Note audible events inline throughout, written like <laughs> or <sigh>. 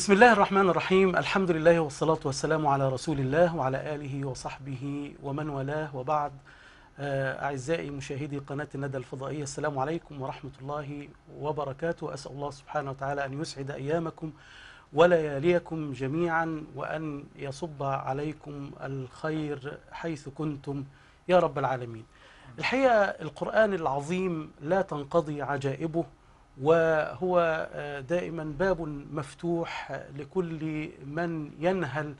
بسم الله الرحمن الرحيم الحمد لله والصلاة والسلام على رسول الله وعلى آله وصحبه ومن والاه وبعد أعزائي مشاهدي قناة الندى الفضائية السلام عليكم ورحمة الله وبركاته أسأل الله سبحانه وتعالى أن يسعد أيامكم ولياليكم جميعا وأن يصب عليكم الخير حيث كنتم يا رب العالمين الحقيقة القرآن العظيم لا تنقضي عجائبه وهو آه، دائما باب مفتوح لكل من ينهل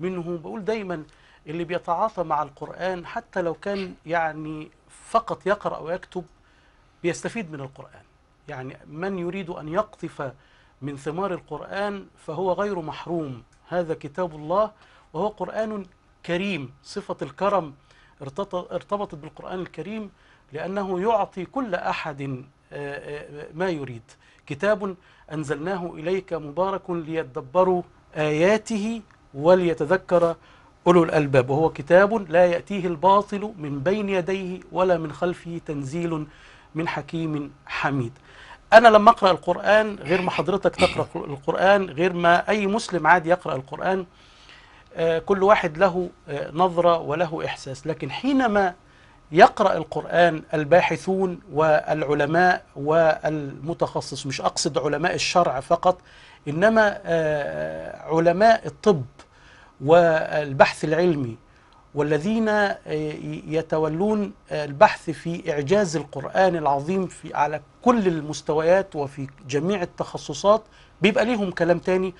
منه بقول دايما اللي بيتعاطى مع القرآن حتى لو كان يعني فقط يقرأ ويكتب بيستفيد من القرآن يعني من يريد أن يقطف من ثمار القرآن فهو غير محروم هذا كتاب الله وهو قرآن كريم صفة الكرم ارتبطت بالقرآن الكريم لأنه يعطي كل أحد آه، آه، ما يريد كتاب أنزلناه إليك مبارك ليتدبروا آياته وليتذكر أولو الألباب وهو كتاب لا يأتيه الباطل من بين يديه ولا من خلفه تنزيل من حكيم حميد أنا لما أقرأ القرآن غير ما حضرتك تقرأ القرآن غير ما أي مسلم عادي يقرأ القرآن آه، كل واحد له نظرة وله إحساس لكن حينما يقرأ القرآن الباحثون والعلماء والمتخصص مش أقصد علماء الشرع فقط إنما آه، علماء الطب والبحث العلمي والذين آه، يتولون البحث في إعجاز القرآن العظيم في على كل المستويات وفي جميع التخصصات بيبقى ليهم كلام تاني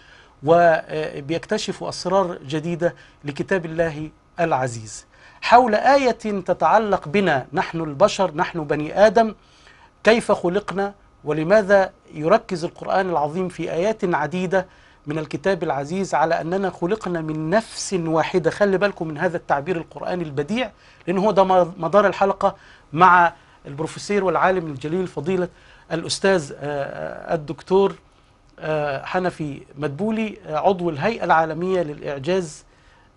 وبيكتشفوا آه، أسرار جديدة لكتاب الله العزيز حول آية تتعلق بنا نحن البشر نحن بني آدم كيف خلقنا ولماذا يركز القرآن العظيم في آيات عديدة من الكتاب العزيز على أننا خلقنا من نفس واحدة خلي بالكم من هذا التعبير القرآني البديع لأن هو ده مدار الحلقة مع البروفيسور والعالم الجليل فضيلة الأستاذ آه، آه، الدكتور آه، حنفي مدبولي عضو الهيئة العالمية للإعجاز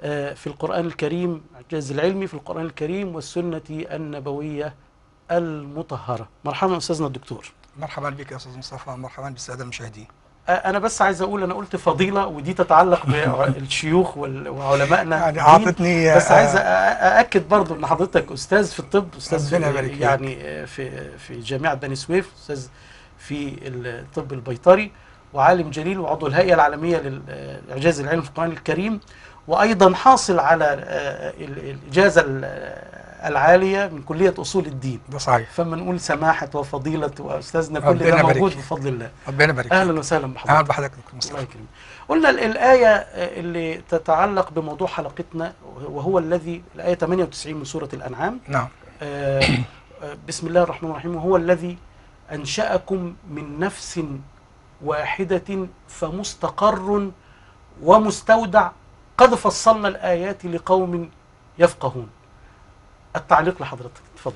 آه، في القرآن الكريم الجهاز العلمي في القرآن الكريم والسنة النبوية المطهرة مرحبا أستاذنا الدكتور مرحبا بك يا أستاذ مصطفى مرحبا بالسادة المشاهدين آه، أنا بس عايز أقول أنا قلت فضيلة ودي تتعلق بالشيوخ <laughs> وعلمائنا يعني أعطتني آه، بس عايز أأكد برضو إن حضرتك أستاذ في الطب أستاذ في يعني في في جامعة بني سويف أستاذ في الطب البيطري وعالم جليل وعضو الهيئة العالمية للإعجاز العلمي في القرآن الكريم وأيضا حاصل على آه، الإجازة العالية من كلية أصول الدين ده صحيح فما نقول سماحة وفضيلة وأستاذنا كل ده موجود بريك. بفضل الله ربنا يبارك أهلا وسهلا بحضرتك أهلا بحضرتك دكتور مصطفى الله يكرمك قلنا الآية آه، اللي تتعلق بموضوع حلقتنا وهو الذي الآية 98 من سورة الأنعام نعم آه, آه، بسم الله الرحمن الرحيم وهو الذي أنشأكم من نفس واحدة فمستقر ومستودع قد فصلنا الآيات لقوم يفقهون التعليق لحضرتك اتفضل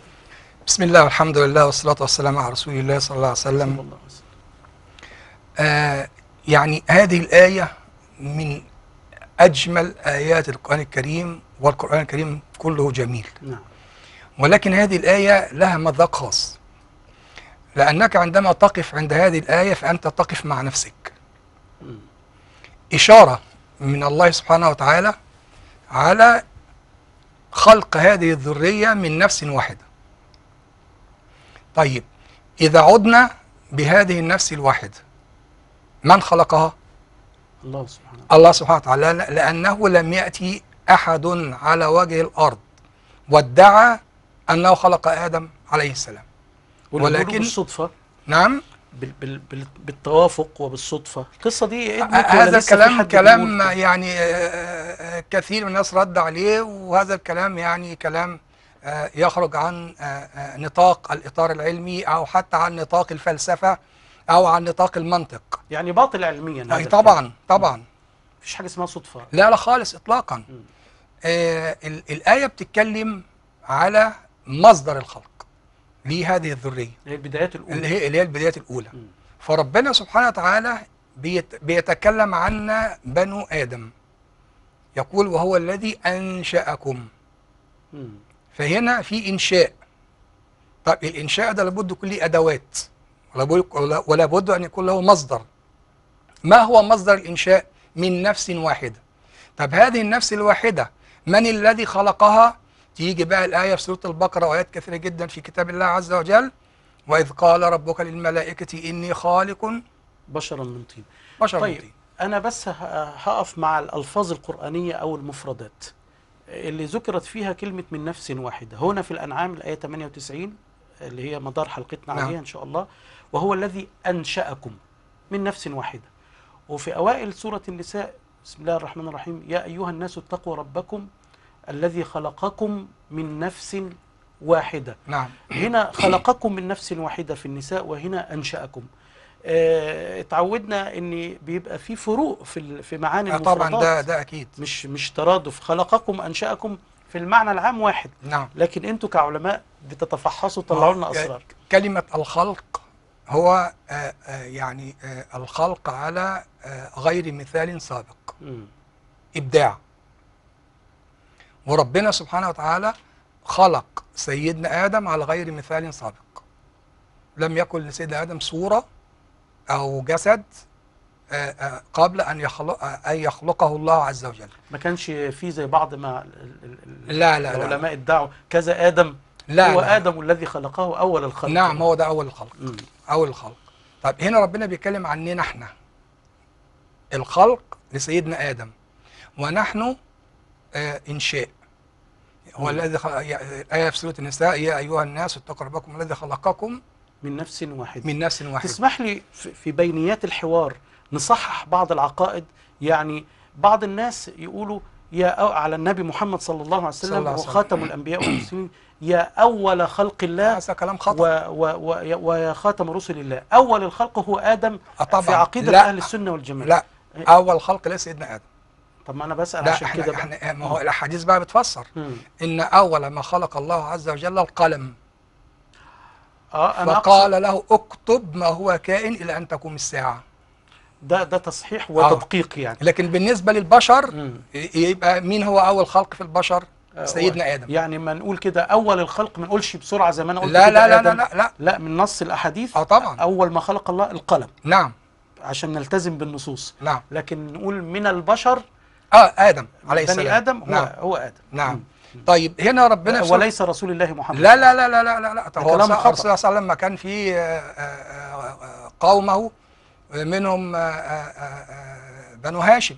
بسم الله والحمد لله والصلاة والسلام على رسول الله صلى الله عليه وسلم, الله عليه وسلم. آه يعني هذه الآية من أجمل آيات القرآن الكريم والقرآن الكريم كله جميل نعم. ولكن هذه الآية لها مذاق خاص لأنك عندما تقف عند هذه الآية فأنت تقف مع نفسك إشارة من الله سبحانه وتعالى على خلق هذه الذرية من نفس واحدة طيب إذا عدنا بهذه النفس الواحدة من خلقها؟ الله سبحانه وتعالى الله سبحانه وتعالى لأنه لم يأتي أحد على وجه الأرض وادعى أنه خلق آدم عليه السلام ولكن بالصدفة نعم بالتوافق وبالصدفه القصه دي إيه آه، هذا الكلام كلام يعني آه، آه، كثير من الناس رد عليه وهذا الكلام يعني كلام يخرج عن نطاق الاطار العلمي او حتى عن نطاق الفلسفه او عن نطاق المنطق يعني باطل علميا أي طبعا طبعا مفيش حاجه اسمها صدفه لا لا خالص اطلاقا آه الايه بتتكلم على مصدر الخلق لهذه الذرية اللي هي البدايات الأولى اللي هي, اللي هي البدايات الأولى م. فربنا سبحانه وتعالى بيت بيتكلم عنا بنو آدم يقول وهو الذي أنشأكم م. فهنا في إنشاء طب الإنشاء ده لابد يكون له أدوات ولا بد أن يكون له مصدر ما هو مصدر الإنشاء من نفس واحدة طب هذه النفس الواحدة من الذي خلقها تيجي بقى الآية في سورة البقرة وآيات كثيرة جدا في كتاب الله عز وجل وإذ قال ربك للملائكة إني خالق بشرا من طين بشرا طيب من طين أنا بس هقف مع الألفاظ القرآنية أو المفردات اللي ذكرت فيها كلمة من نفس واحدة هنا في الأنعام الآية 98 اللي هي مدار حلقتنا نعم. عليها إن شاء الله وهو الذي أنشأكم من نفس واحدة وفي أوائل سورة النساء بسم الله الرحمن الرحيم يا أيها الناس اتقوا ربكم الذي خلقكم من نفس واحدة نعم. هنا خلقكم من نفس واحدة في النساء وهنا أنشأكم اه اتعودنا ان بيبقى في فروق في في معاني آه طبعا ده ده اكيد مش مش ترادف خلقكم انشاكم في المعنى العام واحد نعم لكن انتوا كعلماء بتتفحصوا تطلعوا لنا آه، اسرار كلمه الخلق هو آه، آه، يعني الخلق على غير مثال سابق م. ابداع وربنا سبحانه وتعالى خلق سيدنا آدم على غير مثال سابق لم يكن لسيدنا آدم صورة أو جسد آه، آه، قبل أن يخلق أن يخلقه الله عز وجل ما كانش في زي بعض ما لا لا العلماء ادعوا كذا آدم لا هو لا آدم الذي خلقه أول الخلق نعم هو ده أول الخلق م. أول الخلق طب هنا ربنا بيتكلم عننا احنا الخلق لسيدنا آدم ونحن إنشاء هو الذي الآية في سورة النساء يا أيها الناس اتقوا ربكم الذي خلقكم من نفس واحدة من نفس واحدة تسمح لي في بينيات الحوار نصحح بعض العقائد يعني بعض الناس يقولوا يا على النبي محمد صلى الله عليه وسلم خاتم الأنبياء والمرسلين يا أول خلق الله هذا كلام خطأ ويا خاتم رسل الله أول الخلق هو آدم طبعا. في عقيدة أهل السنة والجماعة لا أول خلق ليس سيدنا آدم طب ما انا بسال عشان كده احنا ما هو الاحاديث بقى بتفسر مم. ان اول ما خلق الله عز وجل القلم اه انا فقال أقصد... له اكتب ما هو كائن الى ان تقوم الساعه ده ده تصحيح وتدقيق آه. يعني لكن بالنسبه للبشر مم. يبقى مين هو اول خلق في البشر آه، سيدنا ادم يعني ما نقول كده اول الخلق ما نقولش بسرعه زي ما انا قلت لا لا لا, لا لا لا لا من نص الاحاديث اه طبعا اول ما خلق الله القلم نعم عشان نلتزم بالنصوص نعم لكن نقول من البشر اه ادم عليه السلام بني ادم هو نعم. هو ادم نعم طيب هنا ربنا وليس رسول الله محمد لا لا لا لا لا لا, لا. هو صلى الله عليه وسلم كان في آه، آه، آه، قومه منهم بنو هاشم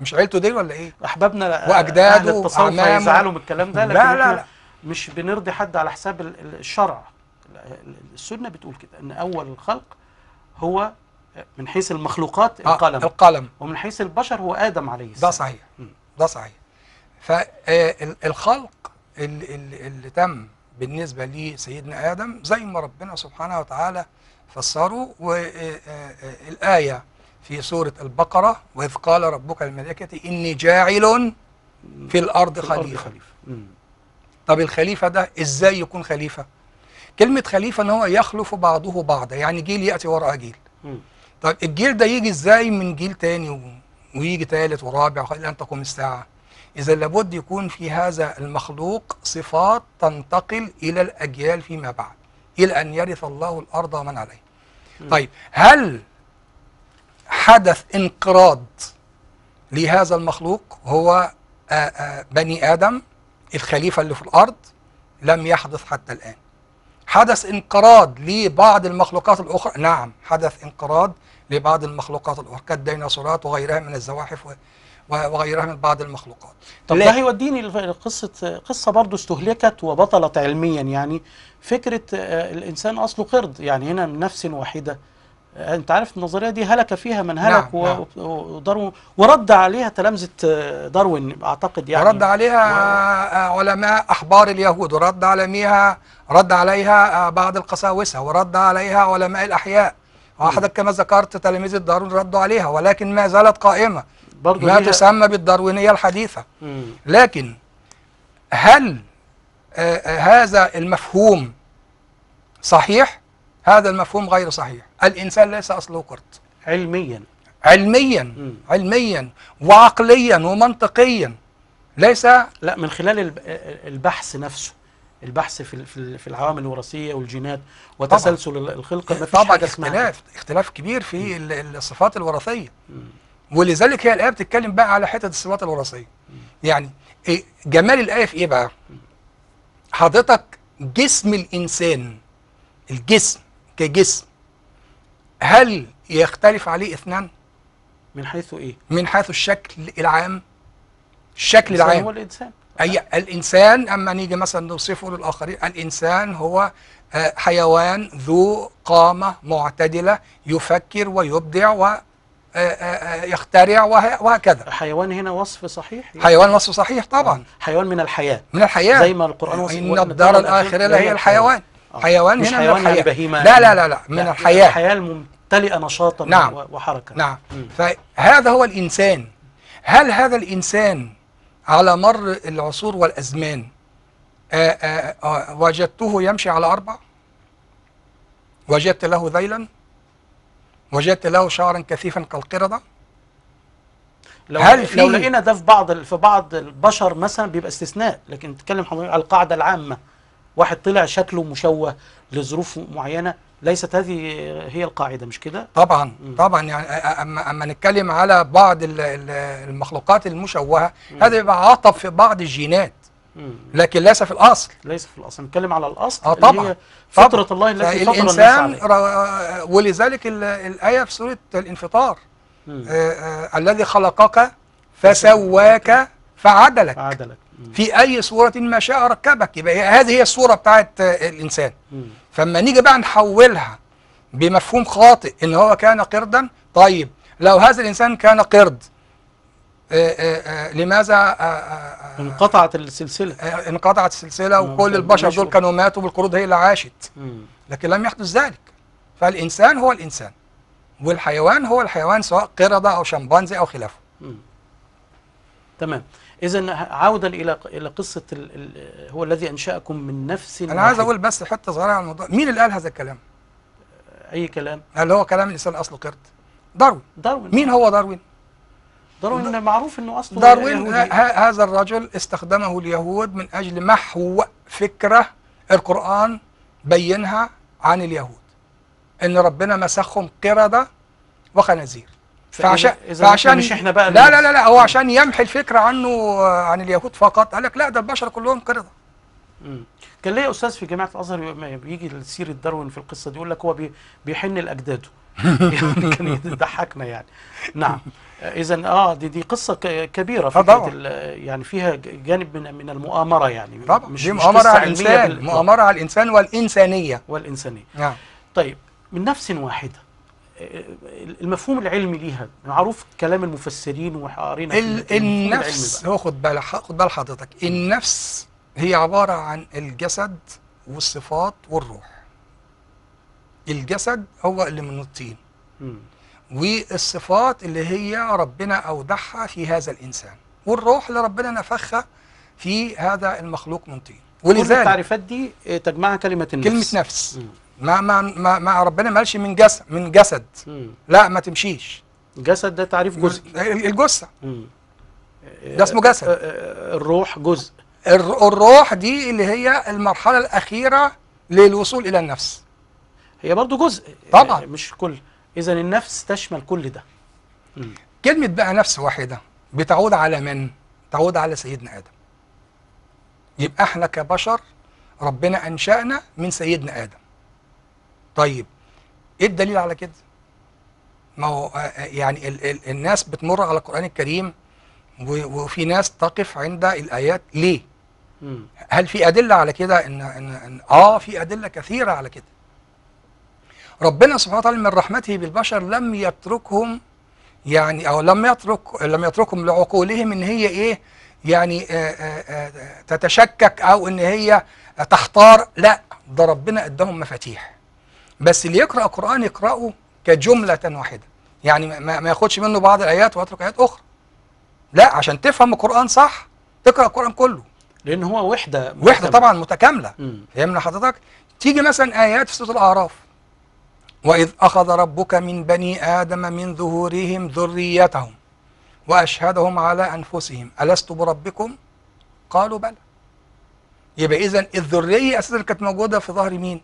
مش عيلته دي ولا ايه؟ احبابنا واجداده اهل التصوف هيزعلوا من الكلام ده لكن لا لا لا مش بنرضي حد على حساب الشرع السنه بتقول كده ان اول الخلق هو من حيث المخلوقات آه، القلم آه القلم ومن حيث البشر هو آدم عليه السلام ده صحيح م. ده آه، صحيح فالخلق اللي, اللي تم بالنسبة لسيدنا آدم زي ما ربنا سبحانه وتعالى فسره والآية آه، في سورة البقرة وإذ قال ربك الملائكة إني جاعل في الأرض خليفة طب الخليفة ده إزاي يكون خليفة؟ كلمة خليفة إن هو يخلف بعضه بعضا يعني جيل يأتي وراء جيل طيب الجيل ده يجي ازاي من جيل تاني ويجي تالت ورابع لن تقوم الساعة إذا لابد يكون في هذا المخلوق صفات تنتقل إلى الأجيال فيما بعد إلى أن يرث الله الأرض ومن عليها طيب هل حدث انقراض لهذا المخلوق هو آآ آآ بني آدم الخليفة اللي في الأرض لم يحدث حتى الآن حدث انقراض لبعض المخلوقات الأخرى نعم حدث انقراض لبعض المخلوقات الأخرى كالديناصورات وغيرها من الزواحف وغيرها من بعض المخلوقات طب ده هيوديني لقصة قصة برضه استهلكت وبطلت علميا يعني فكرة آه، الإنسان أصله قرد يعني هنا من نفس واحدة آه، انت عارف النظريه دي هلك فيها من هلك نعم, نعم. وداروين ورد عليها تلامذه آه، داروين اعتقد يعني ورد عليها و... علماء احبار اليهود ورد عليها رد عليها بعض القساوسه ورد عليها علماء الاحياء وحضرتك آه، كما ذكرت تلاميذ الدارون ردوا عليها ولكن ما زالت قائمه برضو ما تسمى بالداروينيه الحديثه مم. لكن هل آه،, آه هذا المفهوم صحيح هذا المفهوم غير صحيح الانسان ليس اصله قرد علميا علميا مم. علميا وعقليا ومنطقيا ليس لا من خلال آه، البحث نفسه البحث في في العوامل الوراثيه والجينات وتسلسل طبعًا. الخلق ما فيش طبعا حاجه اختلاف اختلاف كبير في الصفات الوراثيه ولذلك هي الايه بتتكلم بقى على حته الصفات الوراثيه يعني إيه، جمال الايه في ايه بقى؟ حضرتك جسم الانسان الجسم كجسم هل يختلف عليه اثنان؟ من حيث ايه؟ من حيث الشكل العام الشكل العام هو الانسان أي الإنسان أما نيجي مثلا نوصفه للآخرين الإنسان هو آه، حيوان ذو قامة معتدلة يفكر ويبدع و آه، آه، يخترع وهكذا حيوان هنا وصف صحيح يعني حيوان وصف صحيح طبعا حيوان من الحياة من الحياة زي ما القرآن وصف إن الدار الآخرة هي الحيوان حيوان مش هنا حيوان من يعني الحياة يعني لا لا لا لا من لا الحياة الحياة الممتلئة نشاطا نعم وحركة نعم م. فهذا هو الإنسان هل هذا الإنسان على مر العصور والأزمان آه، آه، آه، وجدته يمشي على أربع وجدت له ذيلا وجدت له شعرا كثيفا كالقردة لو هل في لو لقينا ده في بعض في بعض البشر مثلا بيبقى استثناء لكن تتكلم حضرتك على القاعدة العامة واحد طلع شكله مشوه لظروف معينة ليست هذه هي القاعدة مش كده؟ طبعا م. طبعا يعني أما, أما نتكلم على بعض المخلوقات المشوهة م. هذا يبقى عطف في بعض الجينات لكن ليس في الاصل ليس في الاصل نتكلم على الاصل آه طبعا اللي هي فطره الله التي فطر الانسان ولذلك الايه في سوره الانفطار آه آه الذي خلقك فسواك فعدلك فعدلك في اي صوره ما شاء ركبك يبقى هذه هي الصوره بتاعت آه، الانسان فما نيجي بقى نحولها بمفهوم خاطئ ان هو كان قردا طيب لو هذا الانسان كان قرد آآ آه، آآ آه، لماذا آآ انقطعت السلسله انقطعت السلسله وكل البشر دول كانوا ماتوا بالقرود هي اللي عاشت لكن لم يحدث ذلك فالانسان هو الانسان والحيوان هو الحيوان سواء قرده او شمبانزي او خلافه تمام إذا عودا إلى إلى قصة الـ الـ هو الذي أنشأكم من نفس أنا عايز أقول بس حتة صغيرة على الموضوع مين اللي قال هذا الكلام؟ أي كلام؟ اللي هو كلام الإنسان أصله قرد داروين داروين مين هو داروين؟ داروين معروف انه اصله داروين هذا الرجل استخدمه اليهود من اجل محو فكره القران بينها عن اليهود ان ربنا مسخهم قرده وخنازير فعشان إذا فعشان مش احنا بقى لا لا لا, لا هو عشان يمحي الفكره عنه عن اليهود فقط قال لك لا ده البشر كلهم قرده كان ليا استاذ في جامعه الازهر بيجي لسيره داروين في القصه دي يقول لك هو بيحن لاجداده <laughs> يعني كان يضحكنا يعني نعم اذا اه دي دي قصه كبيره آه، فكره يعني فيها جانب من من المؤامره يعني طبعا مش دي مؤامره على الانسان مؤامره على الانسان والانسانيه والانسانيه نعم طيب من نفس واحده المفهوم العلمي ليها معروف كلام المفسرين وقارينا النفس هو خد بالك خد بال حضرتك النفس هي عباره عن الجسد والصفات والروح الجسد هو اللي من الطين والصفات اللي هي ربنا اودعها في هذا الانسان والروح اللي ربنا نفخها في هذا المخلوق من طين ولذلك التعريفات دي آه، تجمعها كلمه النفس كلمه نفس مم. ما ما ما, ما ربنا ما قالش من جسد من جسد مم. لا ما تمشيش جسد ده تعريف جزء الجثه ده اسمه جسد اه، اه، الروح جزء الروح دي اللي هي المرحله الاخيره للوصول الى النفس هي برضو جزء طبعا اه، مش كل اذا النفس تشمل كل ده مم. كلمه بقى نفس واحده بتعود على من تعود على سيدنا ادم يبقى احنا كبشر ربنا انشانا من سيدنا ادم طيب ايه الدليل على كده؟ ما هو آه، آه، يعني ال ال الناس بتمر على القرآن الكريم وفي ناس تقف عند الآيات ليه؟ هل في أدلة على كده؟ إن, إن, إن آه في أدلة كثيرة على كده. ربنا سبحانه وتعالى من رحمته بالبشر لم يتركهم يعني أو لم يترك لم يتركهم لعقولهم إن هي إيه؟ يعني آآ آه، آآ تتشكك أو إن هي تختار، لا ده ربنا ادهم مفاتيح. بس اللي يقرأ قرآن يقرأه كجملة واحدة يعني ما, ما ياخدش منه بعض الآيات ويترك آيات أخرى لا عشان تفهم القرآن صح تقرأ القرآن كله لأن هو وحدة متكاملة. وحدة طبعا متكاملة فهمنا حضرتك تيجي مثلا آيات في سورة الأعراف وإذ أخذ ربك من بني آدم من ظهورهم ذريتهم وأشهدهم على أنفسهم ألست بربكم قالوا بلى يبقى إذا الذرية أساسا كانت موجودة في ظهر مين؟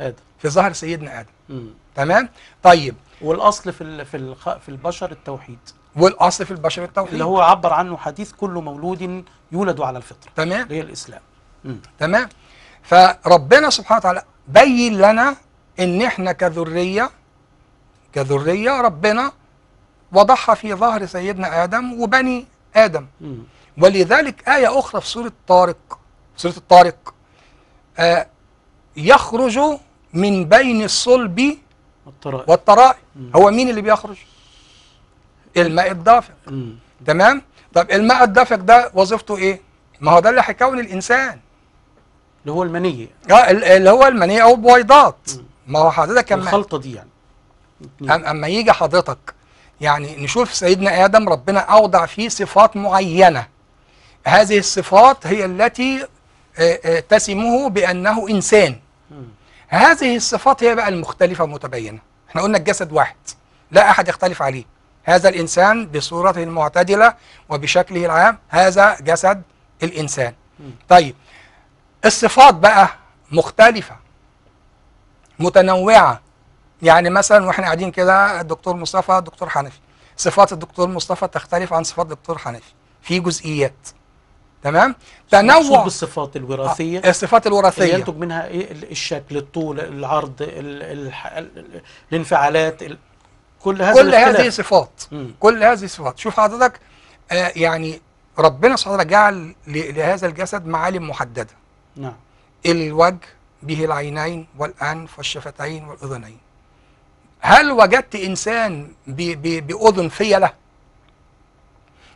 ادم في ظهر سيدنا ادم مم. تمام طيب والاصل في في في البشر التوحيد والاصل في البشر التوحيد اللي هو عبر عنه حديث كل مولود يولد على الفطره تمام اللي هي الاسلام مم. تمام فربنا سبحانه وتعالى بين لنا ان احنا كذريه كذريه ربنا وضعها في ظهر سيدنا ادم وبني ادم مم. ولذلك ايه اخرى في سوره طارق سوره الطارق آه يخرج من بين الصلب والطرائب والطرائب هو مين اللي بيخرج الماء الدافق تمام طب الماء الدافق ده وظيفته ايه ما هو ده اللي هيكون الانسان اللي هو المني اه اللي هو المني او البويضات ما هو حضرتك الخلطه دي يعني أم اما يجي حضرتك يعني نشوف سيدنا ادم ربنا اوضع فيه صفات معينه هذه الصفات هي التي آه، آه، تسمه بانه انسان هذه الصفات هي بقى المختلفة المتبينة احنا قلنا الجسد واحد لا أحد يختلف عليه هذا الإنسان بصورته المعتدلة وبشكله العام هذا جسد الإنسان طيب الصفات بقى مختلفة متنوعة يعني مثلا واحنا قاعدين كده الدكتور مصطفى دكتور حنفي صفات الدكتور مصطفى تختلف عن صفات الدكتور حنفي في جزئيات تمام تنوع بالصفات الوراثيه آه، الصفات الوراثيه اللي ينتج منها ايه الشكل الطول العرض الانفعالات كل هذا كل هذه صفات كل هذه صفات شوف حضرتك آه يعني ربنا سبحانه وتعالى جعل لهذا الجسد معالم محدده نعم الوجه به العينين والانف والشفتين والاذنين هل وجدت انسان باذن فيله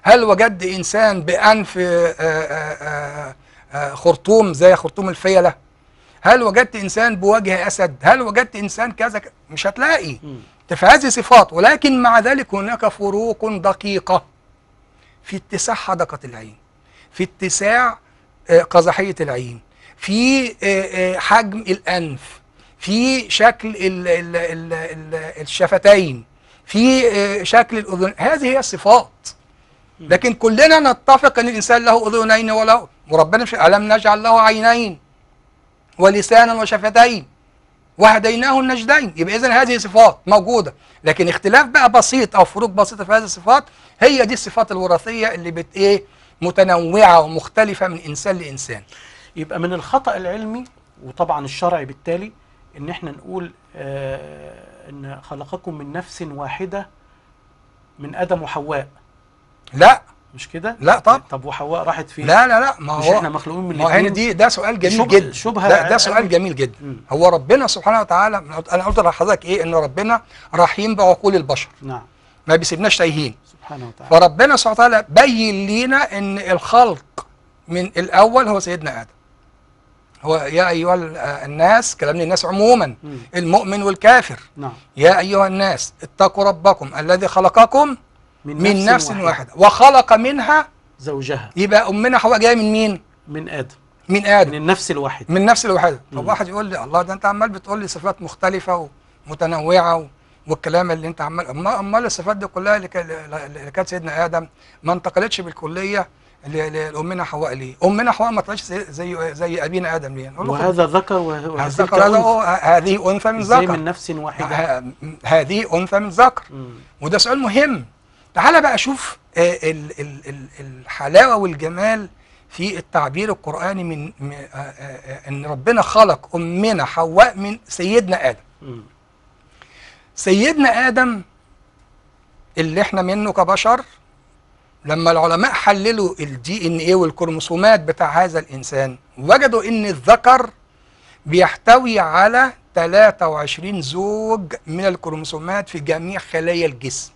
هل وجدت إنسان بأنف آه، آه، آه، خرطوم زي خرطوم الفيلة هل وجدت إنسان بوجه أسد هل وجدت إنسان كذا مش هتلاقي فهذه صفات ولكن مع ذلك هناك فروق دقيقة في اتساع حدقة العين في اتساع قزحية العين في حجم الأنف في شكل الشفتين في شكل الأذن هذه هي الصفات لكن كلنا نتفق ان الانسان له اذنين وله وربنا مش الم نجعل له عينين ولسانا وشفتين وهديناه النجدين يبقى اذا هذه صفات موجوده لكن اختلاف بقى بسيط او فروق بسيطه في هذه الصفات هي دي الصفات الوراثيه اللي بت ايه متنوعه ومختلفه من انسان لانسان يبقى من الخطا العلمي وطبعا الشرعي بالتالي ان احنا نقول آه ان خلقكم من نفس واحده من ادم وحواء لا مش كده؟ لا طب طب وحواء راحت فين؟ لا لا لا ما هو مش احنا مخلوقين من الاثنين دي ده سؤال جميل شبه جدا شبهه ده, ده سؤال جميل جدا مم. هو ربنا سبحانه وتعالى انا قلت لحضرتك ايه ان ربنا رحيم بعقول البشر نعم ما بيسيبناش تايهين سبحانه وتعالى فربنا سبحانه وتعالى بين لينا ان الخلق من الاول هو سيدنا ادم هو يا ايها الناس كلام للناس عموما المؤمن والكافر نعم يا ايها الناس اتقوا ربكم الذي خلقكم من, من نفس, واحدة. واحدة وخلق منها زوجها يبقى أمنا حواء جاية من مين؟ من آدم من آدم من النفس الواحدة من النفس الواحدة طب واحد يقول لي الله ده أنت عمال بتقول لي صفات مختلفة ومتنوعة و... والكلام اللي انت عمال امال الصفات دي كلها اللي كانت سيدنا ادم ما انتقلتش بالكليه لامنا حواء ليه؟ امنا حواء ما طلعتش زي زي ابينا ادم ليه؟ وهذا ذكر وهذا هذه انثى من ذكر من نفس واحده هذه انثى من ذكر وده سؤال مهم تعال بقى شوف آه، الحلاوة والجمال في التعبير القرآني من آه، آه، أن ربنا خلق أمنا حواء من سيدنا آدم سيدنا آدم اللي احنا منه كبشر لما العلماء حللوا الدي ان ايه والكروموسومات بتاع هذا الانسان وجدوا ان الذكر بيحتوي على 23 زوج من الكروموسومات في جميع خلايا الجسم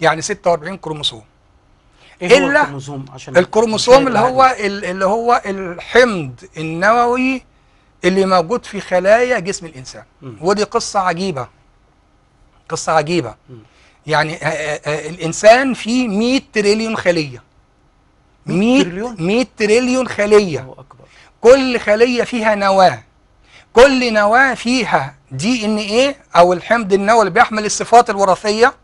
يعني 46 كروموسوم إيه الا الكروموسوم عشان الكروموسوم اللي هو اللي هو الحمض النووي اللي موجود في خلايا جسم الانسان م. ودي قصه عجيبه قصه عجيبه م. يعني آآ آه، آآ آه، آه، الانسان فيه 100 تريليون خليه 100 تريليون 100 تريليون خليه الله اكبر كل خليه فيها نواه كل نواه فيها دي ان ايه او الحمض النووي اللي بيحمل الصفات الوراثيه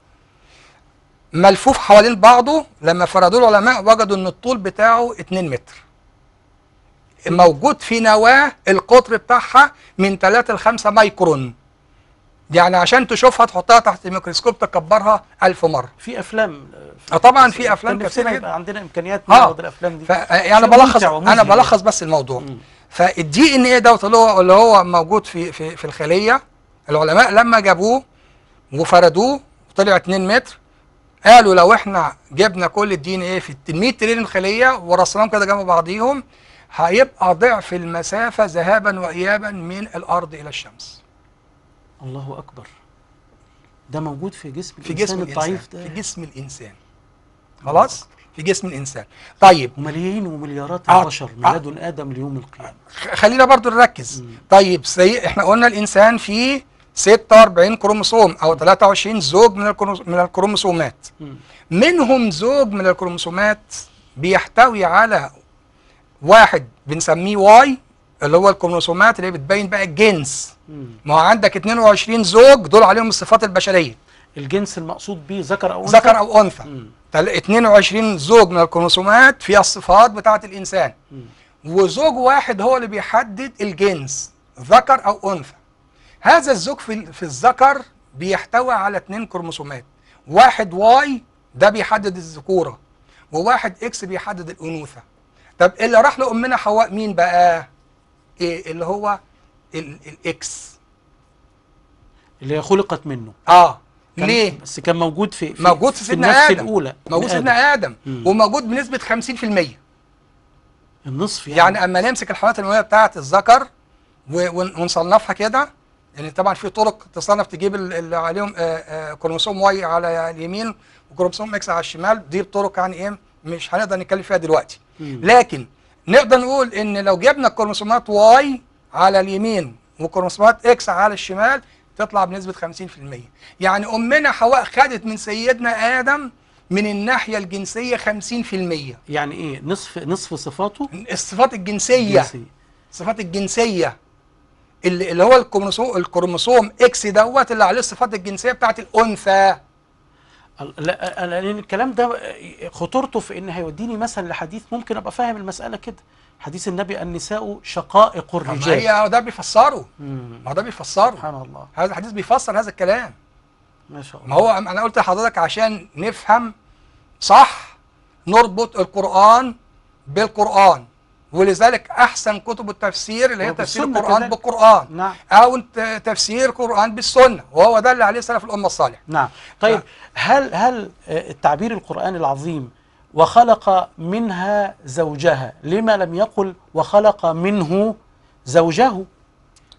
ملفوف حوالين بعضه لما فردوه العلماء وجدوا ان الطول بتاعه 2 متر موجود في نواه القطر بتاعها من 3 ل 5 مايكرون يعني عشان تشوفها تحطها تحت الميكروسكوب تكبرها 1000 مرة في افلام اه طبعا في افلام كتير يبقى عندنا امكانيات نعرض آه الافلام دي ف... يعني بلخص انا بلخص بس الموضوع فالدي ان ايه دوت اللي هو اللي هو موجود في في في الخليه العلماء لما جابوه وفردوه طلع 2 متر قالوا لو احنا جبنا كل الدي ان ايه في 100 تريليون خليه ورصناهم كده جنب بعضيهم هيبقى ضعف المسافه ذهابا وايابا من الارض الى الشمس الله اكبر ده موجود في جسم في الانسان الضعيف ده في جسم الانسان خلاص في جسم الانسان طيب وملايين ومليارات آه، البشر آه. من لدن ادم ليوم القيامه خلينا برضو نركز طيب سي... احنا قلنا الانسان فيه 46 كروموسوم او 23 زوج من من الكروموسومات منهم زوج من الكروموسومات بيحتوي على واحد بنسميه واي اللي هو الكروموسومات اللي بتبين بقى الجنس ما هو عندك 22 زوج دول عليهم الصفات البشريه الجنس المقصود به ذكر او انثى ذكر او انثى 22 زوج من الكروموسومات فيها الصفات بتاعه الانسان وزوج واحد هو اللي بيحدد الجنس ذكر او انثى هذا الزوج في, في الذكر بيحتوي على اثنين كروموسومات واحد واي ده بيحدد الذكوره وواحد اكس بيحدد الانوثه طب اللي راح لامنا حواء مين بقى إيه اللي هو الاكس اللي هي خلقت منه اه كان ليه بس كان موجود في, في موجود في سيدنا في ادم الاولى موجود في سيدنا ادم, آدم. وموجود بنسبه 50% النصف يعني يعني اما نمسك الحالات الاولى بتاعه الذكر ونصنفها كده لان يعني طبعا في طرق تصنف تجيب اللي عليهم آه، آه، كروموسوم واي على اليمين وكروموسوم اكس على الشمال دي بطرق يعني ايه مش هنقدر نتكلم فيها دلوقتي لكن نقدر نقول ان لو جبنا كروموسومات واي على اليمين وكروموسومات اكس على الشمال تطلع بنسبه 50% يعني امنا حواء خدت من سيدنا ادم من الناحيه الجنسيه 50% يعني ايه نصف نصف صفاته الصفات الجنسيه الجنسية. الصفات الجنسيه اللي هو الكروموسوم الكروموسوم اكس دوت اللي عليه الصفات الجنسيه بتاعت الانثى لا انا لان الكلام ده خطورته في ان هيوديني مثلا لحديث ممكن ابقى فاهم المساله كده حديث النبي النساء شقائق الرجال ما هي ده بيفسره ما ده بيفسره سبحان الله هذا الحديث بيفسر هذا الكلام ما شاء الله ما هو انا قلت لحضرتك عشان نفهم صح نربط القران بالقران ولذلك احسن كتب التفسير اللي هي تفسير القران بالقران نعم. او تفسير قران بالسنه وهو ده اللي عليه سلف الامه الصالح نعم طيب نعم. هل هل آه، التعبير القراني العظيم وخلق منها زوجها لما لم يقل وخلق منه زوجه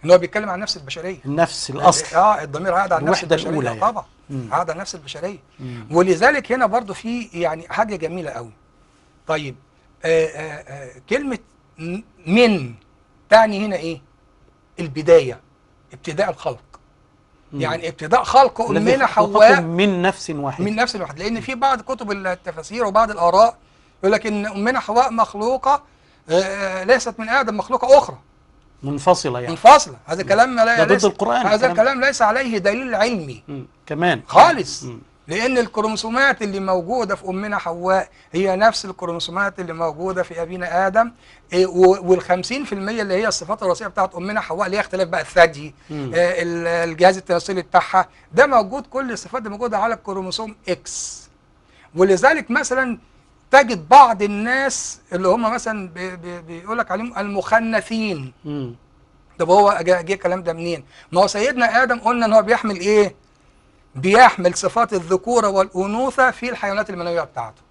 ان هو بيتكلم عن نفس البشريه النفس يعني الاصل اه الضمير قاعد على النفس البشريه الأولى يعني. طبعا قاعد على نفس البشريه ولذلك هنا برضو في يعني حاجه جميله قوي طيب آه، آه، آه، كلمة من تعني هنا ايه البداية ابتداء الخلق مم. يعني ابتداء خلق أمنا حواء من نفس واحدة من نفس واحدة لأن في بعض كتب التفاسير وبعض الآراء يقول لك إن أمنا حواء مخلوقة ليست من آدم مخلوقة أخرى منفصلة يعني منفصلة هذا الكلام لا, لا ضد القرآن هذا الكلام ليس عليه دليل علمي مم. كمان خالص مم. لأن الكروموسومات اللي موجودة في أمنا حواء هي نفس الكروموسومات اللي موجودة في أبينا آدم إيه، وال 50% اللي هي الصفات الوراثية بتاعت أمنا حواء اللي هي اختلاف بقى الثدي آه، الجهاز التناسلي بتاعها ده موجود كل الصفات دي موجودة على الكروموسوم إكس ولذلك مثلا تجد بعض الناس اللي هم مثلا بيقول لك عليهم المخنثين طب هو جه الكلام ده منين؟ ما هو سيدنا ادم قلنا ان هو بيحمل ايه؟ بيحمل صفات الذكورة والأنوثة في الحيوانات المنوية بتاعته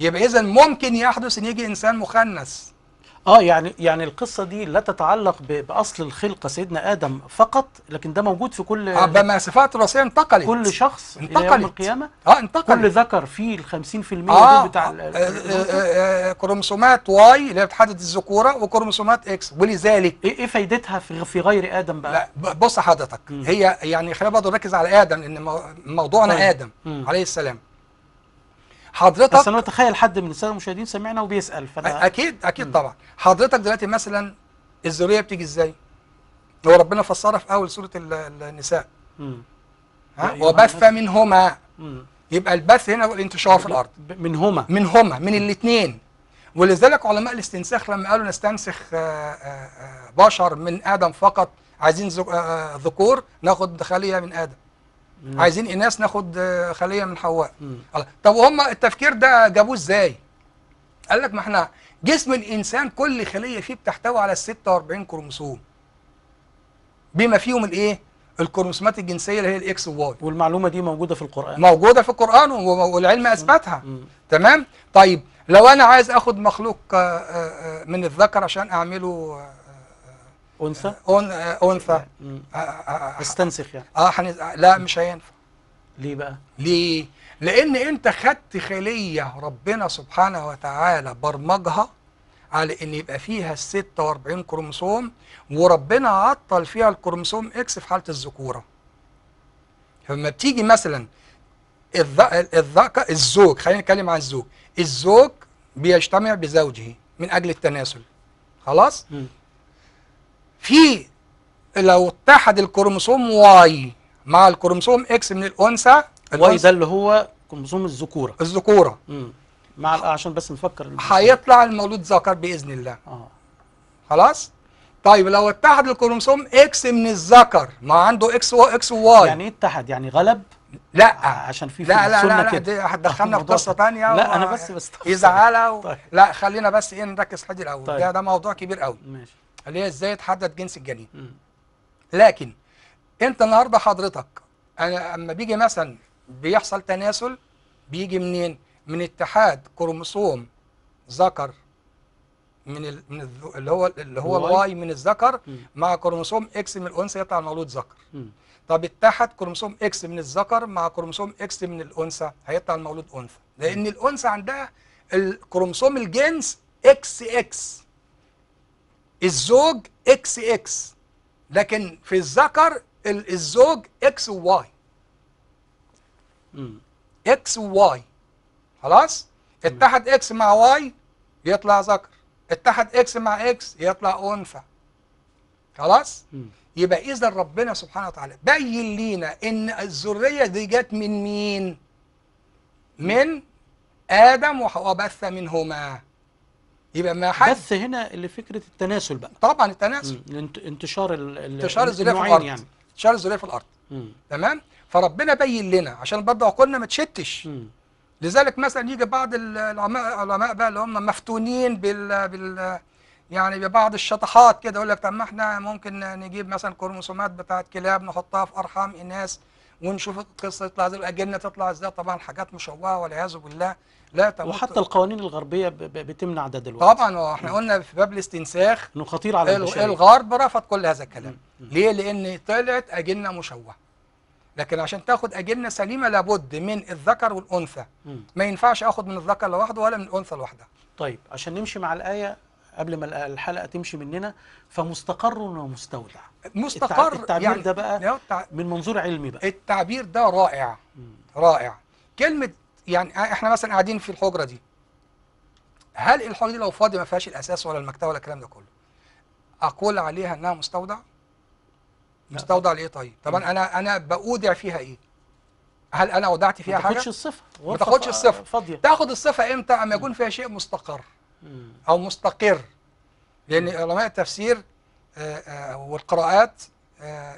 يبقى إذا ممكن يحدث إن يجي إنسان مخنث اه يعني يعني القصه دي لا تتعلق باصل الخلقه سيدنا ادم فقط لكن ده موجود في كل اه بما صفات الوصيه انتقلت كل شخص انتقلت الى يوم القيامه اه انتقلت كل ذكر فيه ال 50% آه بتاع آه, آه, آه،, آه, آه كروموسومات واي اللي هي بتحدد الذكوره وكروموسومات اكس ولذلك ايه ايه فايدتها في في غير ادم بقى؟ لا بص حضرتك هي يعني خلينا برضه نركز على ادم ان موضوعنا طيب. ادم عليه السلام حضرتك بس انا اتخيل حد من الساده المشاهدين سمعنا وبيسال فانا اكيد اكيد مم. طبعا حضرتك دلوقتي مثلا الذريه بتيجي ازاي؟ هو ربنا فسرها في اول سوره النساء مم. ها أيوة. وبث منهما مم. يبقى البث هنا هو الانتشار في الارض منهما منهما من الاثنين ولذلك علماء الاستنساخ لما قالوا نستنسخ آه، آه، آه، بشر من ادم فقط عايزين ذكور ناخد خليه من ادم مم. عايزين اناث ناخد آه، خليه من حواء طب وهم التفكير ده جابوه ازاي قال لك ما احنا جسم الانسان كل خليه فيه بتحتوي على 46 كروموسوم بما فيهم الايه الكروموسومات الجنسيه اللي هي الاكس وواي والمعلومه دي موجوده في القران موجوده في القران والعلم اثبتها تمام طيب لو انا عايز اخد مخلوق آه، آه، من الذكر عشان اعمله انثى آه، انثى آه، آه، استنسخ يعني اه حنز... لا مش هينفع ليه بقى ليه لان انت خدت خليه ربنا سبحانه وتعالى برمجها على ان يبقى فيها ال 46 كروموسوم وربنا عطل فيها الكروموسوم اكس في حاله الذكوره فلما بتيجي مثلا الذكر الزوج خلينا نتكلم عن الزوج الزوج بيجتمع بزوجه من اجل التناسل خلاص م. في لو اتحد الكروموسوم واي مع الكروموسوم اكس من الانثى واي ده اللي هو كروموسوم الذكوره الذكوره مع آه، عشان بس نفكر هيطلع المولود ذكر باذن الله اه خلاص طيب لو اتحد الكروموسوم اكس من الذكر ما عنده اكس و اكس وواي يعني ايه اتحد يعني غلب لا آه، عشان في لا لا لا, لا آه، هتدخلنا في قصه ثانيه لا انا بس بس يزعلها طيب. لا خلينا بس ايه نركز حاجه الاول طيب. ده ده موضوع كبير قوي ماشي اللي هي ازاي تحدد جنس الجنين لكن انت النهارده حضرتك انا اما بيجي مثلا بيحصل تناسل بيجي منين من اتحاد كروموسوم ذكر من من اللي هو اللي هو الواي من الذكر مع كروموسوم اكس من الانثى يطلع المولود ذكر طب اتحد كروموسوم اكس من الذكر مع كروموسوم اكس من الانثى هيطلع المولود انثى لان الانثى عندها الكروموسوم الجنس اكس اكس الزوج اكس اكس لكن في الذكر الزوج اكس وواي اكس وواي خلاص اتحد اكس مع واي يطلع ذكر اتحد اكس مع اكس يطلع انثى خلاص يبقى اذا ربنا سبحانه وتعالى بين لينا ان الذريه دي جت من مين من ادم وبث منهما يبقى ما حد بس هنا اللي فكره التناسل بقى طبعا التناسل انتشار ال انتشار الزلال في الارض يعني. انتشار الزلال في الارض تمام فربنا بين لنا عشان برضه عقولنا ما تشتش لذلك مثلا يجي بعض العلماء العلماء بقى اللي هم مفتونين بال بال يعني ببعض الشطحات كده يقول لك طب ما احنا ممكن نجيب مثلا كروموسومات بتاعت كلاب نحطها في ارحام اناث ونشوف القصه تطلع ازاي الاجنه تطلع ازاي طبعا حاجات مشوهه والعياذ بالله لا طب وحتى القوانين الغربيه بتمنع ده دلوقتي طبعا آه، احنا قلنا في باب الاستنساخ انه خطير على البشريه الغرب رفض كل هذا الكلام ليه لان طلعت اجنه مشوهه لكن عشان تاخد اجنه سليمه لابد من الذكر والانثى ما ينفعش اخد من الذكر لوحده ولا من الانثى لوحدها طيب عشان نمشي مع الايه قبل ما الحلقه تمشي مننا فمستقر ومستودع مستقر التعبير يعني ده بقى من منظور علمي بقى التعبير ده رائع م. رائع كلمه يعني آه، احنا مثلا قاعدين في الحجره دي هل الحجره دي لو فاضيه ما فيهاش الاساس ولا المكتبه ولا الكلام ده كله اقول عليها انها مستودع مستودع لايه طيب طبعا انا انا بودع فيها ايه هل انا ودعت فيها حاجه ما تاخدش الصفه ما تاخدش الصفه فاضيه تاخد الصفه امتى اما يكون فيها شيء مستقر او مستقر لان علماء التفسير آه، آه، والقراءات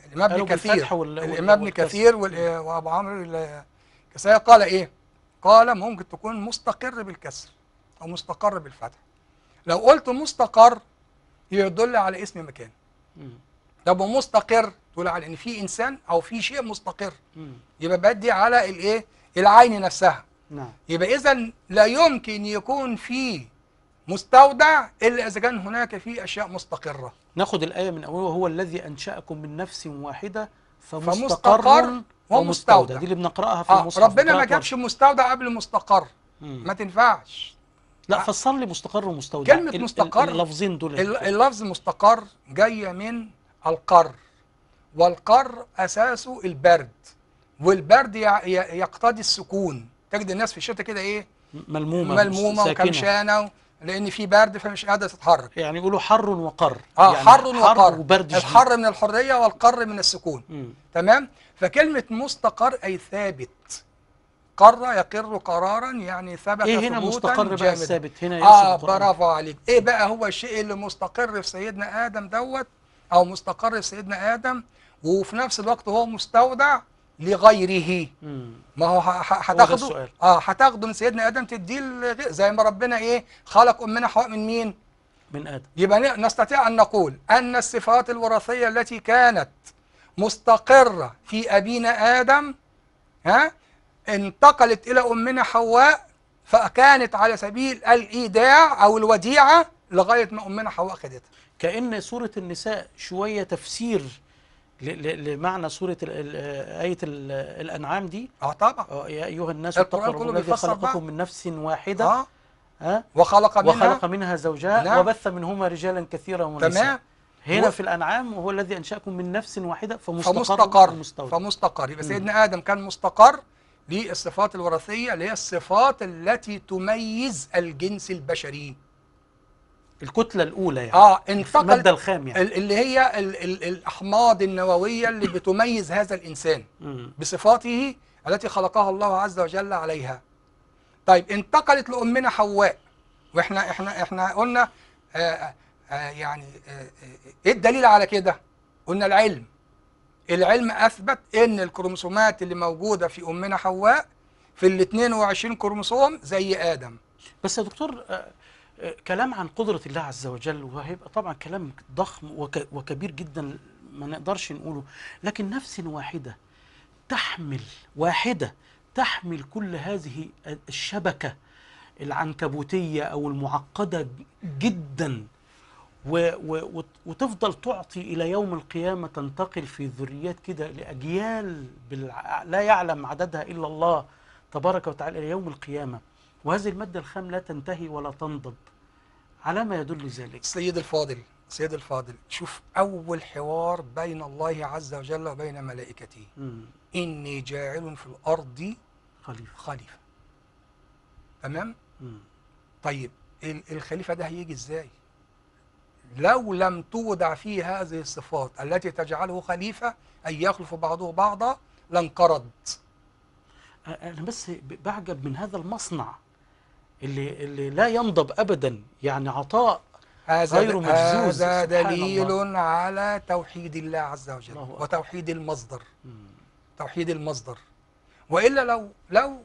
الامام ابن كثير الامام ابن كثير وابو عمرو الكسائي قال ايه قال ممكن تكون مستقر بالكسر أو مستقر بالفتح لو قلت مستقر يدل على اسم مكان طب ومستقر تقول على ان في انسان او في شيء مستقر يبقى بدي على الايه العين نفسها نعم يبقى اذا لا يمكن يكون في مستودع الا اذا كان هناك في اشياء مستقره ناخد الايه من اولها هو الذي انشاكم من نفس واحده فمستقر, فمستقر ومستودع دي اللي بنقراها في آه المصحف ربنا ما جابش مستودع قبل مستقر مم. ما تنفعش لا آه. فسر لي مستقر ومستودع كلمة مستقر اللفظين دول اللفظ مستقر جاية من القر والقر أساسه البرد والبرد يقتضي السكون تجد الناس في الشتاء كده إيه ملمومة ملمومة وكمشانة لأن في برد فمش قادرة تتحرك يعني يقولوا حر وقر آه يعني حر وقر الحر من الحرية والقر من السكون م. تمام فكلمة مستقر أي ثابت قر يقر قرارا يعني ثبت ايه هنا مستقر بقى الثابت هنا اه برافو عليك ايه بقى هو الشيء اللي مستقر في سيدنا ادم دوت او مستقر في سيدنا ادم وفي نفس الوقت هو مستودع لغيره مم. ما هو هتاخده اه هتاخده من سيدنا ادم تديه زي ما ربنا ايه خلق امنا حواء من مين من ادم يبقى نستطيع ان نقول ان الصفات الوراثيه التي كانت مستقرة في أبينا آدم ها انتقلت إلى أمنا حواء فكانت على سبيل الإيداع أو الوديعة لغاية ما أمنا حواء خدتها كأن سورة النساء شوية تفسير لمعنى سورة آية الأنعام دي اه طبعا آه، يا أيها الناس اتقوا الذي خلقكم من نفس واحدة آه. آه. وخلق منها وخلق منها زوجها نعم. وبث منهما رجالا كثيرا ونساء تمام هنا في الأنعام وهو الذي أنشأكم من نفس واحدة فمستقر فمستقر, ومستودع. فمستقر يبقى سيدنا آدم كان مستقر للصفات الوراثية اللي هي الصفات التي تميز الجنس البشري الكتلة الأولى يعني اه انتقل المادة الخام يعني اللي هي الـ الـ الأحماض النووية اللي بتميز هذا الإنسان بصفاته التي خلقها الله عز وجل عليها طيب انتقلت لأمنا حواء واحنا احنا احنا قلنا آه آه، يعني آه، آه، ايه الدليل على كده؟ قلنا العلم العلم اثبت ان الكروموسومات اللي موجوده في امنا حواء في ال 22 كروموسوم زي ادم بس يا دكتور كلام عن قدرة الله عز وجل وهيبقى طبعا كلام ضخم وكبير جدا ما نقدرش نقوله لكن نفس واحدة تحمل واحدة تحمل كل هذه الشبكة العنكبوتية أو المعقدة جدا وتفضل تعطي إلى يوم القيامة تنتقل في ذريات كده لأجيال لا يعلم عددها إلا الله تبارك وتعالى إلى يوم القيامة وهذه المادة الخام لا تنتهي ولا تنضب على ما يدل ذلك سيد الفاضل سيد الفاضل شوف أول حوار بين الله عز وجل وبين ملائكته مم. إني جاعل في الأرض خليفة خليفة تمام؟ طيب الخليفة ده هيجي إزاي؟ لو لم تودع فيه هذه الصفات التي تجعله خليفة أي يخلف بعضه بعضا لانقرض أنا بس بعجب من هذا المصنع اللي, اللي لا ينضب أبدا يعني عطاء هذا غير مجزوز هذا دليل الله. على توحيد الله عز وجل الله وتوحيد المصدر مم. توحيد المصدر وإلا لو لو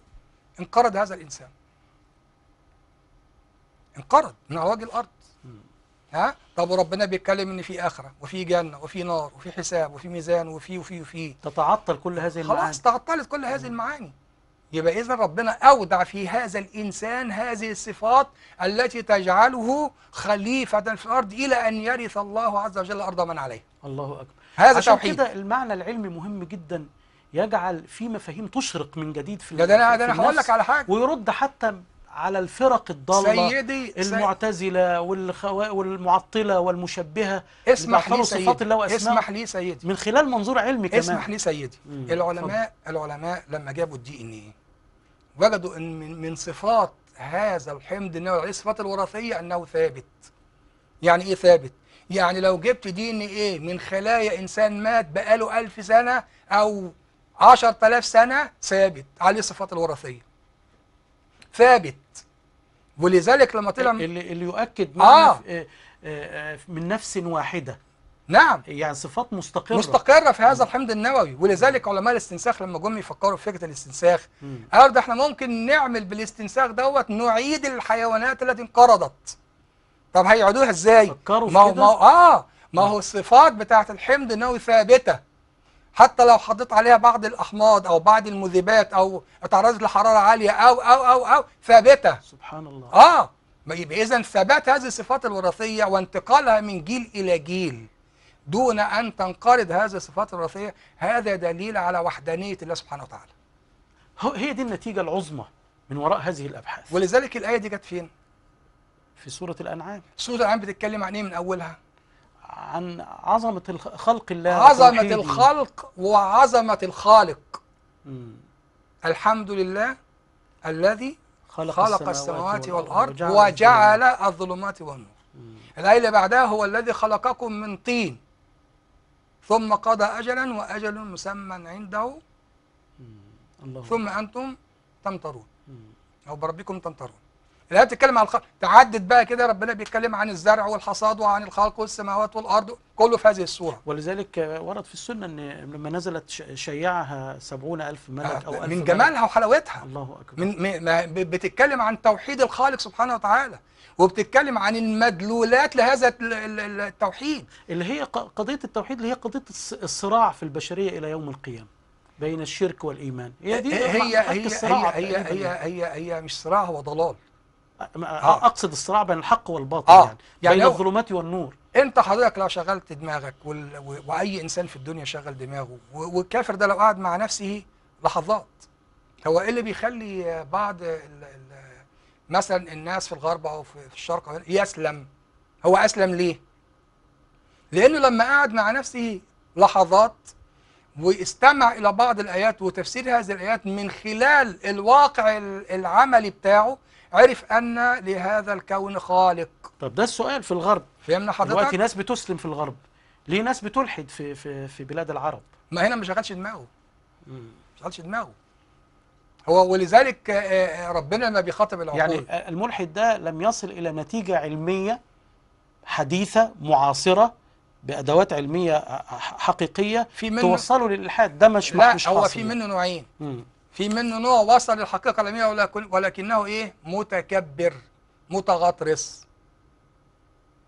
انقرض هذا الإنسان انقرض من عواج الأرض مم. ها طب وربنا بيتكلم ان في اخره وفي جنه وفي نار وفي حساب وفي ميزان وفي وفي وفي تتعطل كل هذه المعاني خلاص تعطلت كل هذه المعاني يبقى اذا ربنا اودع في هذا الانسان هذه الصفات التي تجعله خليفه في الارض الى ان يرث الله عز وجل الارض من عليه الله اكبر هذا عشان توحيد كده المعنى العلمي مهم جدا يجعل في مفاهيم تشرق من جديد في ده انا ده انا هقول لك على حاجه ويرد حتى على الفرق الضالة سيدي المعتزلة والخوا... والمعطلة والمشبهة اسمح لي سيدي الله اسمح لي سيدي من خلال منظور علمي كمان اسمح لي سيدي مم. العلماء فضل. العلماء لما جابوا الدي ان ايه وجدوا ان من, من صفات هذا الحمض النووي عليه الصفات الوراثية انه ثابت يعني ايه ثابت يعني لو جبت دي ان ايه من خلايا انسان مات بقاله 1000 سنة او 10000 سنة ثابت عليه الصفات الوراثية ثابت ولذلك لما طلع اللي, اللي يؤكد معنى آه. آه،, آه من نفس واحده نعم يعني صفات مستقرة مستقرة في هذا الحمض النووي ولذلك علماء الاستنساخ لما جم يفكروا في فكرة الاستنساخ قالوا ده احنا ممكن نعمل بالاستنساخ دوت نعيد الحيوانات التي انقرضت طب هيعيدوها ازاي؟ فكروا ما هو ما هو اه ما هو الصفات بتاعت الحمض النووي ثابتة حتى لو حطيت عليها بعض الاحماض او بعض المذيبات او اتعرضت لحراره عاليه او او او او ثابته سبحان الله اه يبقى اذا ثبات هذه الصفات الوراثيه وانتقالها من جيل الى جيل دون ان تنقرض هذه الصفات الوراثيه هذا دليل على وحدانيه الله سبحانه وتعالى هي دي النتيجه العظمى من وراء هذه الابحاث ولذلك الايه دي جت فين في سوره الانعام سوره الانعام بتتكلم عن ايه من اولها عن عظمة خلق الله عظمة الخلق وعظمة الخالق مم. الحمد لله الذي خلق, خلق السماوات والأرض وجعل الظلمات والنور الآية اللي بعدها هو الذي خلقكم من طين ثم قضى أجلا وأجل مسمى عنده مم. الله ثم أنتم تمطرون أو بربكم تمطرون الآية بتتكلم عن الخلق تعدد بقى كده ربنا بيتكلم عن الزرع والحصاد وعن الخلق والسماوات والأرض كله في هذه الصورة ولذلك ورد في السنة أن لما نزلت شيعها سبعون ألف ملك أو آه، ألف من جمالها وحلاوتها الله أكبر من بتتكلم عن توحيد الخالق سبحانه وتعالى وبتتكلم عن المدلولات لهذا التوحيد اللي هي قضية التوحيد اللي هي قضية الصراع في البشرية إلى يوم القيامة بين الشرك والإيمان هي دي آه، هي هي هي, هي هي هي هي مش صراع هو ضلال آه. اقصد الصراع بين الحق والباطل آه. يعني, يعني, يعني الظلمات والنور انت حضرتك لو شغلت دماغك وال... و... واي انسان في الدنيا شغل دماغه و... والكافر ده لو قعد مع نفسه لحظات هو ايه اللي بيخلي بعض ال... ال... مثلا الناس في الغرب او في الشرق أو يسلم هو اسلم ليه لانه لما قعد مع نفسه لحظات واستمع الى بعض الايات وتفسير هذه الايات من خلال الواقع العملي بتاعه عرف أن لهذا الكون خالق طب ده السؤال في الغرب فهمنا حضرتك دلوقتي ناس بتسلم في الغرب ليه ناس بتلحد في في في بلاد العرب ما هنا ما شغلش دماغه ما شغلش دماغه هو ولذلك آه، آه، ربنا ما بيخاطب العقول يعني آه، الملحد ده لم يصل الى نتيجه علميه حديثه معاصره بادوات علميه حقيقيه في منه توصله للالحاد ده مش لا مش هو في منه نوعين مم. في منه نوع وصل للحقيقة العلمية ولكنه إيه متكبر متغطرس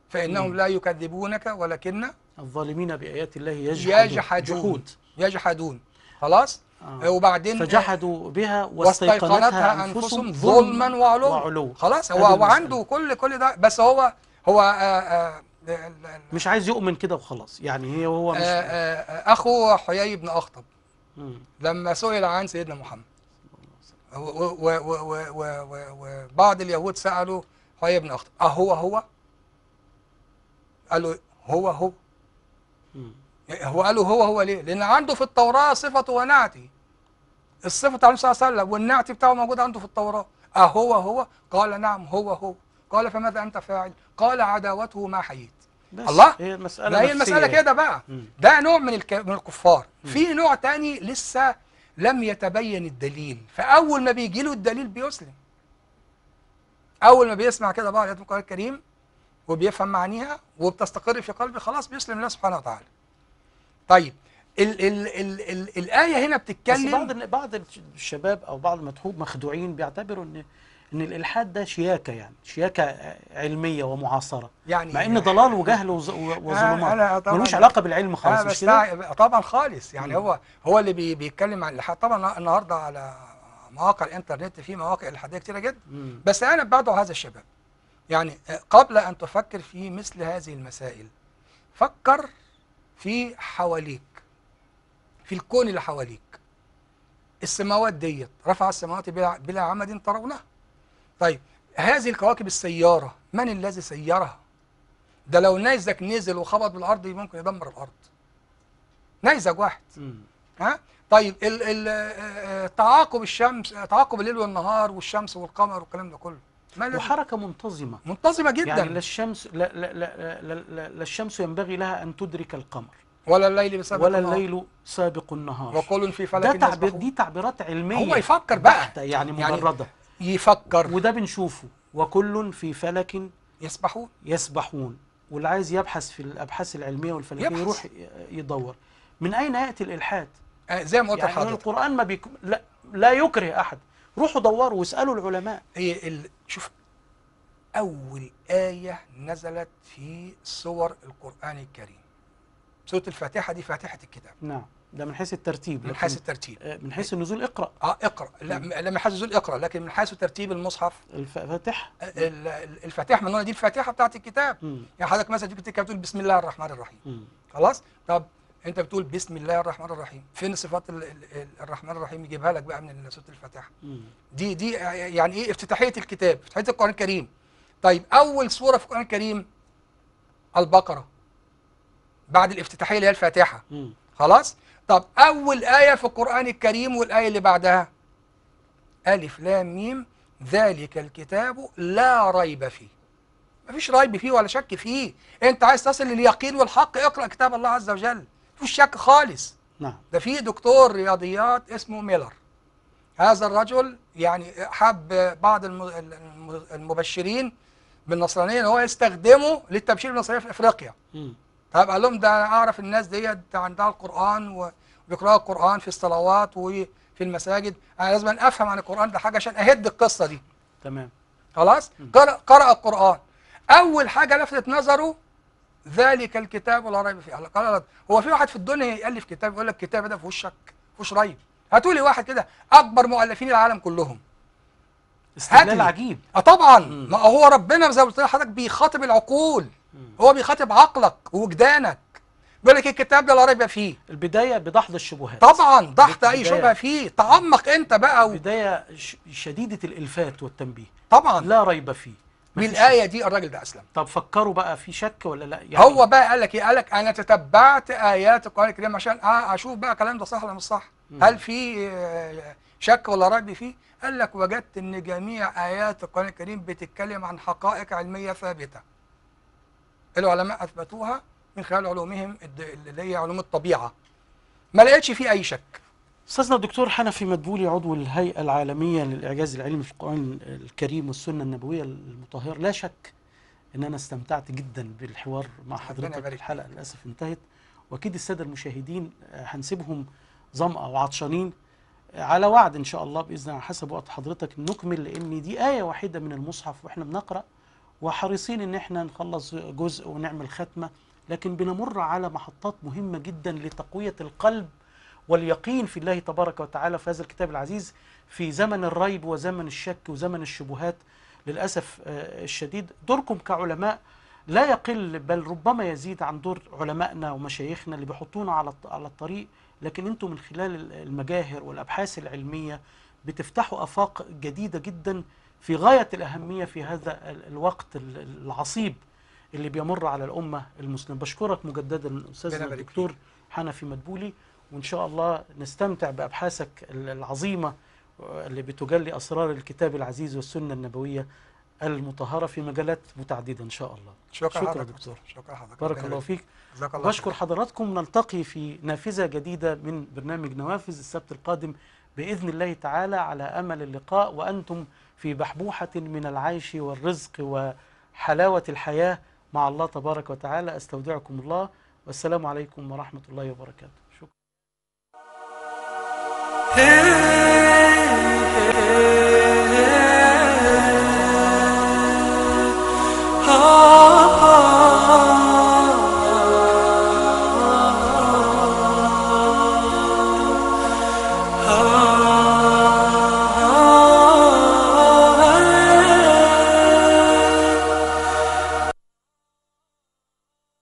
فإنهم لا يكذبونك ولكن الظالمين بآيات الله يجحدون يجحدون, يجحدون. خلاص آه. وبعدين فجحدوا بها واستيقنتها أنفسهم ظلما وعلوا, وعلو. خلاص هو وعنده كل كل ده بس هو هو آآ آه، آآ آه، آه، مش عايز يؤمن كده وخلاص يعني هي هو مش آآ آآ أخو حيي بن أخطب لما سئل عن سيدنا محمد وبعض اليهود سألوا حي طيب بن أخطب أهو هو؟ قالوا هو هو هو قالوا هو هو ليه؟ لأن عنده في التوراة صفته ونعتي الصفة عليه الصلاة والسلام بتاعه موجود عنده في التوراة أهو هو؟ قال نعم هو هو قال فماذا أنت فاعل؟ قال عداوته ما حييت الله هي المسألة لا هي المسألة يعني. كده بقى ده نوع من من الكفار في نوع تاني لسه لم يتبين الدليل فأول ما بيجي له الدليل بيسلم أول ما بيسمع كده بقى آيات القرآن الكريم وبيفهم معانيها وبتستقر في قلبه خلاص بيسلم لله سبحانه وتعالى طيب الـ الـ الـ الـ الآية هنا بتتكلم بس بعض بعض الشباب أو بعض المتحوب مخدوعين بيعتبروا إن ان الالحاد ده شياكه يعني شياكه علميه ومعاصره يعني مع ان ضلال وجهل آه، وظلمات ملوش علاقه بالعلم خالص آه، مش طبعا خالص يعني هو هو اللي بي بيتكلم عن الالحاد طبعا النهارده على مواقع الانترنت في مواقع الحاديه كتيره جدا بس انا بدعو هذا الشباب يعني قبل ان تفكر في مثل هذه المسائل فكر في حواليك في الكون اللي حواليك السماوات ديت رفع السماوات بلا, بلا عمد ترونها طيب هذه الكواكب السيارة من الذي سيرها ده لو نيزك نزل وخبط بالارض ممكن يدمر الارض نيزك واحد ها طيب ال ال آه، آه، تعاقب الشمس تعاقب الليل والنهار والشمس والقمر والكلام ده كله وحركه منتظمه منتظمه جدا يعني لا الشمس لا لا لا, لا, لا, لا الشمس ينبغي لها ان تدرك القمر ولا الليل سابق ولا النهار. الليل سابق النهار وكل في فلك ده تعبير دي تعبيرات علميه هو يفكر بقى يعني مجرده يعني يفكر وده بنشوفه وكل في فلك يسبحون يسبحون واللي عايز يبحث في الابحاث العلميه والفلكيه يبحث. يروح يدور من اين ياتي الالحاد آه، زي ما قلت يعني القران ما بيك... لا, لا يكره احد روحوا دوروا واسالوا العلماء هي ال... شوف اول ايه نزلت في سور القران الكريم سوره الفاتحه دي فاتحه الكتاب نعم ده من حيث الترتيب من حيث الترتيب آه، من حيث النزول اقرا اه اقرا لا لا من حيث النزول اقرا لكن من حيث ترتيب المصحف الفاتحه آه، آه، الفاتحه من هنا دي الفاتحه بتاعت الكتاب مم. يعني حضرتك مثلا كنت بتقول بسم الله الرحمن الرحيم مم. خلاص طب انت بتقول بسم الله الرحمن الرحيم فين صفات الرحمن الرحيم يجيبها لك بقى من سوره الفاتحه دي دي يعني ايه افتتاحيه الكتاب افتتاحيه القران الكريم طيب اول سوره في القران الكريم البقره بعد الافتتاحيه اللي هي الفاتحه خلاص طب أول آية في القرآن الكريم والآية اللي بعدها ألف لام ميم ذلك الكتاب لا ريب فيه مفيش ريب فيه ولا شك فيه أنت عايز تصل لليقين والحق اقرأ كتاب الله عز وجل مفيش شك خالص نعم ده في دكتور رياضيات اسمه ميلر هذا الرجل يعني حب بعض المبشرين بالنصرانية ان هو يستخدمه للتبشير بالنصرانية في افريقيا م. قال لهم ده أنا أعرف الناس ديت عندها القرآن وبيقرأوا القرآن في الصلوات وفي المساجد أنا لازم أفهم عن القرآن ده حاجة عشان أهد القصة دي تمام خلاص قرأ, قرأ القرآن أول حاجة لفتت نظره ذلك الكتاب ولا ريب فيه قال هو في واحد في الدنيا يألف كتاب يقول لك الكتاب ده فيهوش شك فيهوش ريب هاتوا لي واحد كده أكبر مؤلفين العالم كلهم استدلال عجيب اه طبعا ما هو ربنا زي ما قلت لحضرتك بيخاطب العقول هو بيخاطب عقلك ووجدانك بيقول لك إيه الكتاب ده لا ريب فيه البدايه بدحض الشبهات طبعا دحض اي شبهه فيه تعمق انت بقى و... بدايه شديده الالفات والتنبيه طبعا لا ريب فيه من الآية دي الراجل ده أسلم طب فكروا بقى في شك ولا لا يعني هو بقى قال لك إيه قال لك أنا تتبعت آيات القرآن الكريم عشان أشوف بقى الكلام ده صح ولا مش صح مم. هل في شك ولا ريب فيه قال لك وجدت إن جميع آيات القرآن الكريم بتتكلم عن حقائق علمية ثابتة العلماء اثبتوها من خلال علومهم اللي هي علوم الطبيعه ما لقيتش فيه اي شك استاذنا الدكتور حنفي مدبولي عضو الهيئه العالميه للاعجاز العلمي في القران الكريم والسنه النبويه المطهره لا شك ان انا استمتعت جدا بالحوار مع حضرتك الحلقه للاسف انتهت واكيد الساده المشاهدين آه، هنسيبهم ظمأه وعطشانين آه، على وعد ان شاء الله باذن على حسب وقت حضرتك نكمل لان دي ايه واحده من المصحف واحنا بنقرا وحريصين ان احنا نخلص جزء ونعمل ختمه لكن بنمر على محطات مهمه جدا لتقويه القلب واليقين في الله تبارك وتعالى في هذا الكتاب العزيز في زمن الريب وزمن الشك وزمن الشبهات للاسف آه، الشديد دوركم كعلماء لا يقل بل ربما يزيد عن دور علمائنا ومشايخنا اللي بيحطونا على على الطريق لكن انتم من خلال المجاهر والابحاث العلميه بتفتحوا افاق جديده جدا في غاية الأهمية في هذا الوقت العصيب اللي بيمر على الأمة المسلمة بشكرك مجددا أستاذنا الدكتور حنفي مدبولي وإن شاء الله نستمتع بأبحاثك العظيمة اللي بتجلي أسرار الكتاب العزيز والسنة النبوية المطهرة في مجالات متعددة إن شاء الله شكرا, شكرا دكتور شكرا حضرتك بارك الله فيك الله بشكر حضراتكم نلتقي في نافذة جديدة من برنامج نوافذ السبت القادم بإذن الله تعالى على أمل اللقاء وأنتم في بحبوحة من العيش والرزق وحلاوة الحياة مع الله تبارك وتعالى أستودعكم الله والسلام عليكم ورحمة الله وبركاته شكرا